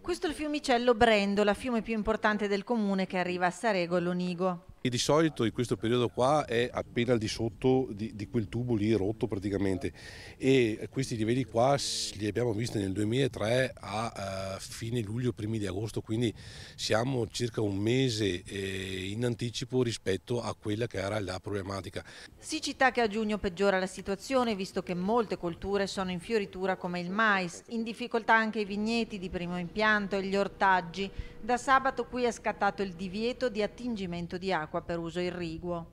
Questo è il fiumicello Brendo, la fiume più importante del comune che arriva a Sarego e Lonigo. E di solito in questo periodo qua è appena al di sotto di, di, quel tubo lì rotto praticamente e questi livelli qua li abbiamo visti nel 2003 a, a eh, fine luglio, primi di agosto, quindi siamo circa un mese eh, in anticipo rispetto a quella che era la problematica. Siccità che a giugno peggiora la situazione visto che molte colture sono in fioritura come il mais, in difficoltà anche i vigneti di primo impianto e gli ortaggi. Da sabato qui è scattato il divieto di attingimento di acqua acqua per uso irriguo.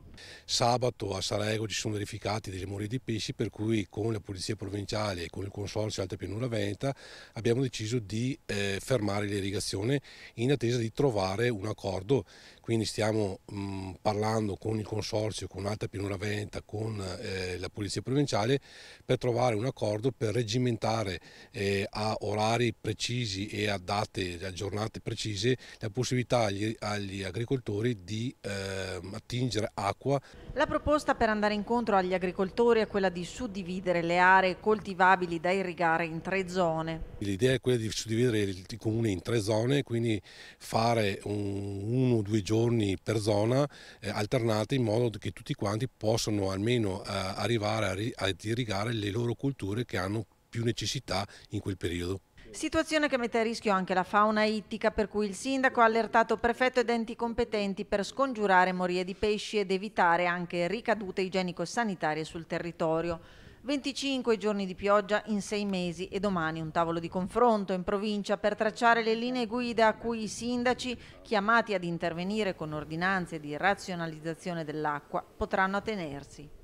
Sabato a Sarego ci sono verificati dei rimori di pesci per cui con la Polizia Provinciale e con il Consorzio Alta Pianura Venta abbiamo deciso di eh, fermare l'irrigazione in attesa di trovare un accordo, quindi stiamo mh, mm, parlando con il Consorzio, con Alta Pianura Venta, con eh, la Polizia Provinciale per trovare un accordo per regimentare eh, a orari precisi e a date, a giornate precise la possibilità agli, agli agricoltori di ehm, attingere acqua acqua. La proposta per andare incontro agli agricoltori è quella di suddividere le aree coltivabili da irrigare in tre zone. L'idea è quella di suddividere il comune in tre zone, quindi fare un, uno o due giorni per zona eh, alternate in modo che tutti quanti possano almeno eh, arrivare a, ad irrigare le loro colture che hanno più necessità in quel periodo. Situazione che mette a rischio anche la fauna ittica, per cui il sindaco ha allertato prefetto ed enti competenti per scongiurare morie di pesci ed evitare anche ricadute igienico-sanitarie sul territorio. 25 giorni di pioggia in sei mesi e domani un tavolo di confronto in provincia per tracciare le linee guida a cui i sindaci, chiamati ad intervenire con ordinanze di razionalizzazione dell'acqua, potranno attenersi.